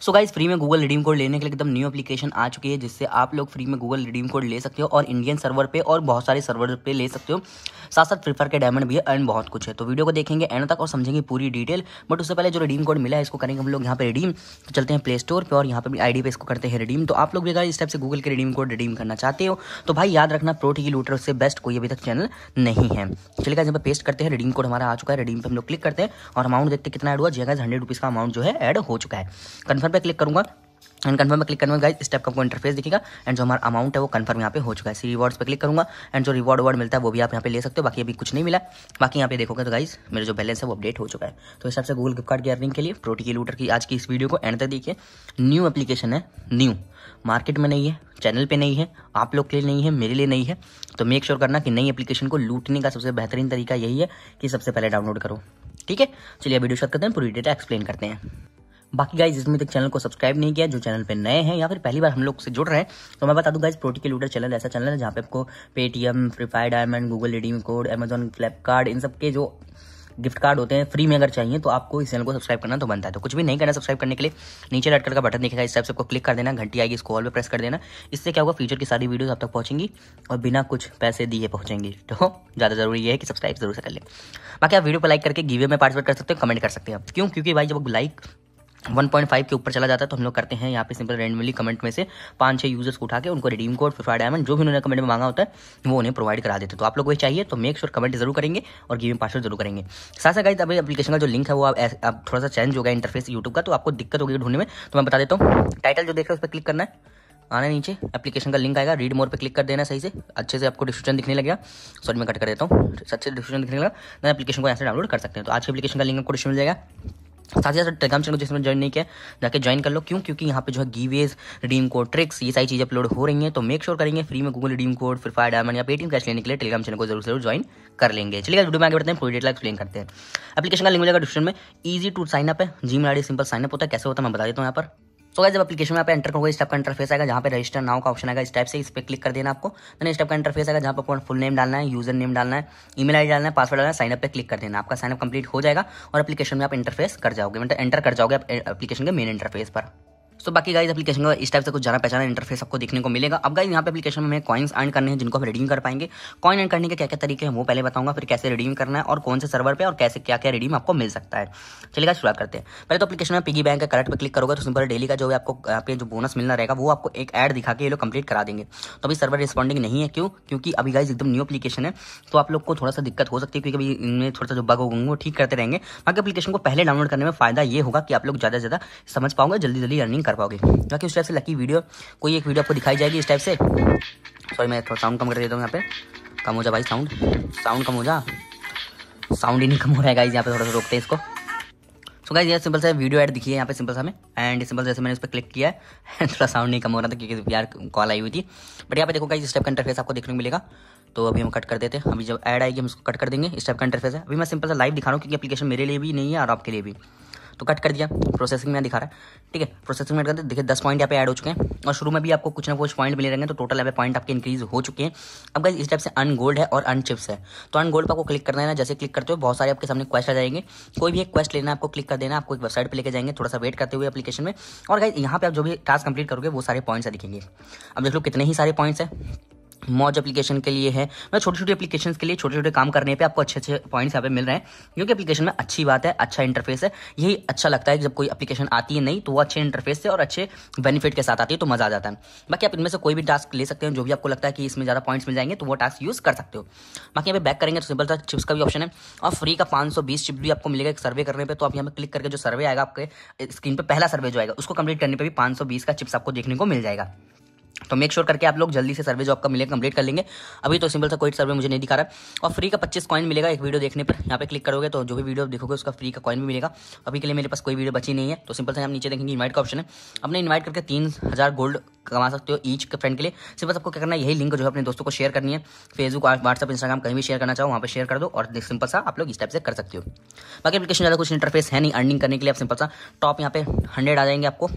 सो guys free में Google redeem code लेने के लिए एकदम न्यू एप्लीकेशन आ चुकी है जिससे आप लोग फ्री में गूगल रिडीम कोड ले सकते हो और इंडियन सर्वर पे और बहुत सारे सर्वर पे ले सकते हो साथ साथ फ्रीफायर के डायमंड भी है एंड बहुत कुछ है तो वीडियो को देखेंगे एंड तक और समझेंगे पूरी डिटेल बट उससे पहले जो रिडीम कोड मिला है इसको करेंगे हम लोग यहाँ पे रिडीम तो चलते हैं प्ले स्टोर पर और यहाँ पर आई डी पे इसको करते हैं रिडीम तो आप लोग भी अगर इस टाइप से गूगल के रिडीम कोड रिडीम करना चाहते हो तो भाई याद रखना प्रोटी की लूटर से बेस्ट कोई अभी तक चैनल नहीं है चलेगा गाइज यहाँ पेस्ट करते हैं रिडीम कोड हमारा आ चुका है रिडीम पर हम लोग क्लिक करते हैं और अमाउंट देखते कितना एड हुआ जी हंड्रेड हाँ रुपीज़ का अमाउंट जो है एड हो चुका है कन्फर्म कन्फर्म पे क्लिक करूंगा एंड कन्फर्म पे क्लिक करने में गाइज स्टेप का आपको इंटरफेस दिखेगा एंड जो हमारा अमाउंट है वो कन्फर्म यहाँ पे हो चुका है सी रिवॉर्ड्स पे क्लिक करूंगा एंड जो रिवॉर्ड वर्ड मिलता है वो भी आप यहाँ पे ले सकते हो बाकी अभी कुछ नहीं मिला बाकी यहाँ पे देखोगे तो गाइज मेरे जो बैलेंस है वो अपडेट हो चुका है तो इस सबसे गूगल गिफ्ट कार्ड की अर्निंग के लिए प्रोटी लूटर की आज की इस वीडियो को एंड तक देखिए न्यू एप्लीकेशन है न्यू मार्केट में नहीं है चैनल पे नहीं है आप लोग के लिए नहीं है मेरे लिए नहीं है तो मेक श्योर करना कि नई एप्लीकेशन को लूटने का सबसे बेहतरीन तरीका यही है कि सबसे पहले डाउनलोड करो ठीक है चलिए वीडियो शॉट करते हैं पूरी डेटा एक्सप्लेन करते हैं बाकी गाइज इसमें तक चैनल को सब्सक्राइब नहीं किया जो चैनल पे नए हैं या फिर पहली बार हम लोग से जुड़ रहे हैं तो मैं बता दूं गाइज प्रोटी के लूडर चैनल ऐसा चैनल है जहाँ पे आपको Paytm free fire diamond Google redeem code Amazon Flipkart इन सब के जो गिफ्ट कार्ड होते हैं फ्री में अगर चाहिए तो आपको इस चैनल को सब्सक्राइब करना तो बनता है तो कुछ भी नहीं करना सब्सक्राइब करने के लिए नीचे रेड कलर का बटन दिखेगा इस टाइप से आपको क्लिक कर देना घंटी आएगी इसको ऑल पर प्रेस कर देना इससे क्या होगा फ्यूचर की सारी वीडियोस आप तक पहुंचेंगी और बिना कुछ पैसे दिए पहुंचेंगी तो ज़्यादा जरूरी है कि सब्सक्राइब जरूर से कर ले बाकी आप वीडियो पर लाइक करके गिवे में पार्टिसिपेट कर सकते हो कमेंट कर सकते हैं क्यों क्योंकि भाई जब लाइक 1.5 के ऊपर चला जाता है तो हम लोग करते हैं यहाँ पे सिंपल रेंडमली कमेंट में से पांच छह यूजर्स को उठा के उनको रिडीम कोड फिफा डायमंड जो भी उन्होंने कमेंट में मांगा होता है वो उन्हें प्रोवाइड करा देते तो आप लोग वही चाहिए तो मेक श्योर कमेंट जरूर करेंगे और गिविंग पासवर्ड जरूर करेंगे साथ साथ गाइड अभी अपलीकेशन का जो लिंक है वो आप थोड़ा सा चेंज हो गया इंटरफेस यूट्यूब का तो आपको दिक्कत होगी ढूंढने में तो मैं बता देता हूँ टाइटल जो देख रहे हो उस पर क्लिक करना है आना नीचे एप्लीकेशन का लिंक आएगा रीड मोर पे क्लिक कर देना सही से अच्छे से आपको डिस्क्रिप्शन दिखने लगेगा सॉरी मैं कट कर देता हूँ अच्छे से डिस्क्रिप्शन दिखने लगा ना एप्लीकेशन को ऐसे डाउनलोड कर सकते हैं तो आज के एप्लीकेशन का लिंक आपको डिस्क्रिप्शन मिल जाएगा साथ ही साथ टेलीग्राम चैनल को जिसमें ज्वाइन नहीं किया जाके ज्वाइन कर लो क्यों क्योंकि यहाँ पे जो है गीवेज रिडीम कोड ट्रिक्स ये सारी चीज अपलोड हो रही हैं तो मेक श्योर करेंगे फ्री में गूगल रिडीम कोड फिर फायर डायमंड या पेटीएम कैश लेने के लिए टेलीग्राम चैनल को जरूर जरूर ज्वाइन कर लेंगे चलिए वीडियो में आगे बढ़ते हैं फुल डिटेल एक्सप्लेन करते हैं एप्लीकेशन का लिंक मिलेगा डिस्क्रिप्शन में ईजी टू साइन अप है जी मेरा सिंपल साइन अप होता है कैसे होता है मैं बता देता हूँ यहाँ पर सो तो so जब एप्लीकेशन में आप एंटर करोगे इस टाइप का इंटरफेस आएगा जहाँ पे रजिस्टर नाउ का ऑप्शन आएगा इस टाइप से इस पर क्लिक कर देना आपको देन इस टाइप का इंटरफेस आएगा जहाँ पर आपको फुल नेम डालना है यूजर नेम डालना है ईमेल आई डालना है पासवर्ड डालना है साइनअप पर क्लिक कर देना आपका साइनअप कंप्लीट हो जाएगा और एप्लीकेशन में आप इंटरफेस कर जाओगे मतलब एंटर कर जाओगे आप एप्लीकेशन के मेन इंटरफेस पर तो बाकी गाइज एप्लीकेशन का इस टाइप से कुछ जाना पहचाना इंटरफेस आपको देखने को मिलेगा अब गाइज यहाँ पे एप्लीकेशन में कॉइन्स अर्न करने हैं जिनको हम रिडीम कर पाएंगे कॉइन अर्न करने के क्या क्या तरीके हैं वो पहले बताऊंगा फिर कैसे रिडीम करना है और कौन से सर्वर पे और कैसे क्या क्या रिडीम आपको मिल सकता है चलिएगा शुरुआत करते हैं पहले तो अपलीकेशन में पिगी बैंक का करेक्ट पर क्लिक करोगे तो सिंपल डेली का जो आपको आप जो बोनस मिलना रहेगा वो आपको एक एड दिखा के ये लोग कंप्लीट करा देंगे तो अभी सर्वर रिस्पॉन्डिंग नहीं है क्यों क्योंकि अभी गाइज एकदम न्यू अपलीकेशन है तो आप लोग को थोड़ा सा दिक्कत हो सकती है क्योंकि अभी इनमें थोड़ा सा जो बग होंगे वो ठीक करते रहेंगे बाकी अपलीकेशन को पहले डाउनलोड करने में फायदा ये होगा कि आप लोग ज़्यादा से ज़्यादा समझ पाओगे जल्दी जल्दी अर्निंग कर पाओगे क्योंकि उस टाइप से लकी वीडियो कोई एक वीडियो आपको दिखाई जाएगी इस टाइप से सॉरी मैं थोड़ा साउंड कम कर देता हूँ यहाँ पे कम हो जा भाई साउंड साउंड कम हो जा साउंड ही नहीं कम हो रहा है गाइज यहाँ पे थोड़ा सा रोकते हैं इसको सो गाइज यहाँ सिंपल से वीडियो ऐड दिखी है यहाँ पे सिंपल सा हमें एंड सिंपल जैसे मैंने उस पर क्लिक किया है थोड़ा साउंड नहीं कम हो रहा था क्योंकि यार कॉल आई हुई थी बट यहाँ पे देखो गाइज इस टाइप का इंटरफेस आपको देखने को मिलेगा तो अभी हम कट कर देते हैं अभी जब ऐड आएगी हम उसको कट कर देंगे इस टाइप का इंटरफेस है अभी मैं सिंपल सा लाइव दिखा रहा हूँ क्योंकि एप्लीकेशन मेरे लिए भी नहीं है और आपके लिए भी तो कट कर दिया प्रोसेसिंग में दिखा रहा है ठीक है प्रोसेसिंग में कर दिया देखिए दस पॉइंट यहाँ पे ऐड हो चुके हैं और शुरू में भी आपको कुछ ना कुछ पॉइंट मिले रहेंगे तो टोटल यहाँ पे पॉइंट आपके इंक्रीज हो चुके हैं अब गाइस इस टाइप से अन गोल्ड है और अन चिप्स है तो अन गोल्ड पर आपको क्लिक करना है ना जैसे क्लिक करते हो बहुत सारे आपके सामने क्वेश्चन आ जाएंगे कोई भी एक क्वेश्चन लेना आपको क्लिक कर देना आपको एक वेबसाइट पर लेकर जाएंगे थोड़ा सा वेट करते हुए एप्लीकेशन में और गाइज यहाँ पे आप जो भी टास्क कंप्लीट करोगे वो सारे पॉइंट्स दिखेंगे अब देख लो कितने ही सारे पॉइंट्स हैं मौज एप्लीकेशन के लिए है मतलब छोटी छोटी एप्लीकेशन के लिए छोटे छोटे काम करने पे आपको अच्छे अच्छे पॉइंट्स यहाँ पे मिल रहे हैं क्योंकि एप्लीकेशन में अच्छी बात है अच्छा इंटरफेस है यही अच्छा लगता है जब कोई एप्लीकेशन आती है नहीं तो वो अच्छे इंटरफेस से और अच्छे बेनिफिट के साथ आती है तो मजा आ जाता है बाकी आप इनमें से कोई भी टास्क ले सकते हैं जो भी आपको लगता है कि इसमें ज़्यादा पॉइंट्स मिल जाएंगे तो वो टास्क यूज़ कर सकते हो बाकी यहाँ पे बैक करेंगे तो सिंपल सा चिप्स का भी ऑप्शन है और फ्री का पाँच सौ बीस चिप्स भी आपको मिलेगा एक सर्वे करने पर तो आप यहाँ पर क्लिक करके जो सर्वे आएगा आपके स्क्रीन पर पहला सर्वे जो आएगा उसको कंप्लीट करने पर भी पाँच सौ बीस का चिप्स आपको देखने को मिल जाएगा तो मेक श्योर करके आप लोग जल्दी से सर्वे जो आपका मिलेगा कंप्लीट कर लेंगे अभी तो सिंपल सा कोई सर्वे मुझे नहीं दिखा रहा है और फ्री का पच्चीस कॉइन मिलेगा एक वीडियो देखने पर यहाँ पे क्लिक करोगे तो जो भी वीडियो देखोगे उसका फ्री का कॉइन भी मिलेगा अभी के लिए मेरे पास कोई वीडियो बची नहीं है तो सिंपल से हम नीचे देखेंगे इन्वाइट का ऑप्शन है अपने इन्वाइट करके तीन हज़ार गोल्ड कमा सकते हो ईच के फ्रेंड के लिए सिंपल आपको क्या करना है यही लिंक जो है अपने दोस्तों को शेयर करनी है फेसबुक व्हाट्सअप इंस्टाग्राम कहीं भी शेयर करना चाहो वहाँ पर शेयर कर दो और सिंपल सा आप लोग इस टाइप से कर सकते हो बाकी एप्लीकेशन ज़्यादा कुछ इंटरफेस है नहीं अर्निंग करने के लिए आप सिंपल सा टॉप यहाँ पे हंड्रेड आ जाएंगे आपको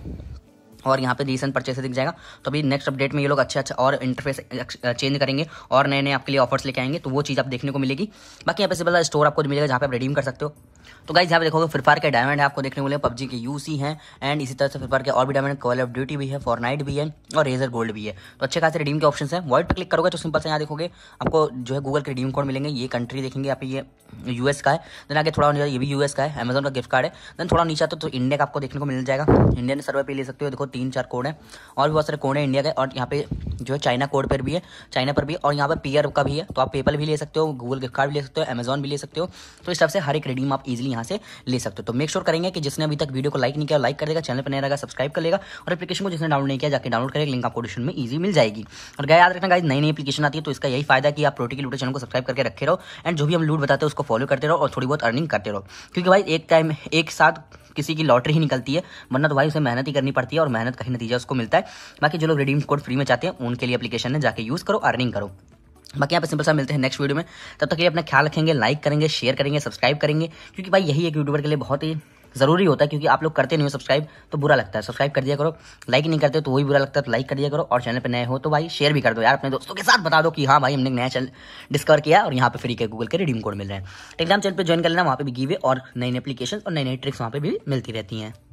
और यहाँ पे रीसेंट परचेसेस दिख जाएगा तो अभी नेक्स्ट अपडेट में ये लोग अच्छा अच्छा और इंटरफेस चेंज करेंगे और नए नए आपके लिए ऑफर्स लेके आएंगे तो वो चीज़ आप देखने को मिलेगी बाकी यहाँ पे सिबल स्टोर आपको मिलेगा जहाँ पे आप रिडीम कर सकते हो तो गाइज यहाँ पे देखोगे फ्री फायर के डायमंड आपको देखने मिले पब्जी के यूसी हैं एंड इसी तरह से फ्री फायर के और भी डायमंड कॉल ऑफ ड्यूटी भी है नाइट भी है और रेजर गोल्ड भी है तो अच्छे खासे रिडीम के ऑप्शन है वाइट पर क्लिक करोगे तो सिंपल से यहाँ देखोगे आपको जो है गूगल के रिडीम कोड मिलेंगे ये कंट्री देखेंगे आप ये यूएस का है देन आगे थोड़ा नीचे ये भी यूएस का है अमेजन का गिफ्ट कार्ड है देन थोड़ा नीचा तो इंडिया का आपको देखने को मिल जाएगा इंडियन सर्वे पे ले सकते हो देखो तीन चार कोड है और भी बहुत सारे कोड है इंडिया के और यहाँ पे जो है चाइना कोड पर भी है चाइना पर भी और यहाँ पर पीयर का भी है तो आप पेपल भी ले सकते हो गूगल गिफ्ट कार्ड भी ले सकते हो अमेजोन भी ले सकते हो तो इस तरह से हर एक रिडीम आप ईजिली यहाँ से ले सकते हो तो मेक श्योर करेंगे कि जिसने अभी तक वीडियो को लाइक नहीं किया लाइक कर देगा चैनल पर नहीं रहेगा सब्सक्राइब कर लेगा और एप्लीकेशन को जिसने डाउनलोड नहीं किया जाकर डाउनलोड करेगा लिंक आपको डिस्क्रिप्शन में ईजी मिल जाएगी और गया याद रखना गाइज नई नई एप्लीकेशन आती है तो इसका यही फायदा कि आप प्रोटी की लूटे चैनल को सब्सक्राइब करके रखे रहो एंड जो भी हम लूट बताते हैं उसको फॉलो करते रहो और थोड़ी बहुत अर्निंग करते रहो क्योंकि भाई एक टाइम एक साथ किसी की लॉटरी ही निकलती है वरना तो भाई उसे मेहनत ही करनी पड़ती है और मेहनत का ही नतीजा उसको मिलता है बाकी जो लोग रिडीम कोड फ्री में चाहते हैं उनके लिए एप्लीकेशन है जाके यूज़ करो अर्निंग करो बाकी आप सिंपल सा मिलते हैं नेक्स्ट वीडियो में तब तक ये अपना ख्याल रखेंगे लाइक करेंगे शेयर करेंगे सब्सक्राइब करेंगे क्योंकि भाई यही एक यूट्यूबर के लिए बहुत ही ज़रूरी होता है क्योंकि आप लोग करते नहीं हो सब्सक्राइब तो बुरा लगता है सब्सक्राइब कर दिया करो लाइक नहीं करते तो वही बुरा लगता है तो लाइक कर दिया करो और चैनल पर नए हो तो भाई शेयर भी कर दो यार अपने दोस्तों के साथ बता दो कि हाँ भाई हमने नया चैनल डिस्कवर किया और यहाँ पे फ्री के गूगल के रिडीम कोड मिल रहे हैं टेलीग्राम चैनल पर ज्वाइन कर लेना वहाँ पर भी गीवे और नई नई एप्लीकेशन और नई नई ट्रिक्स वहाँ पर भी मिलती रहती हैं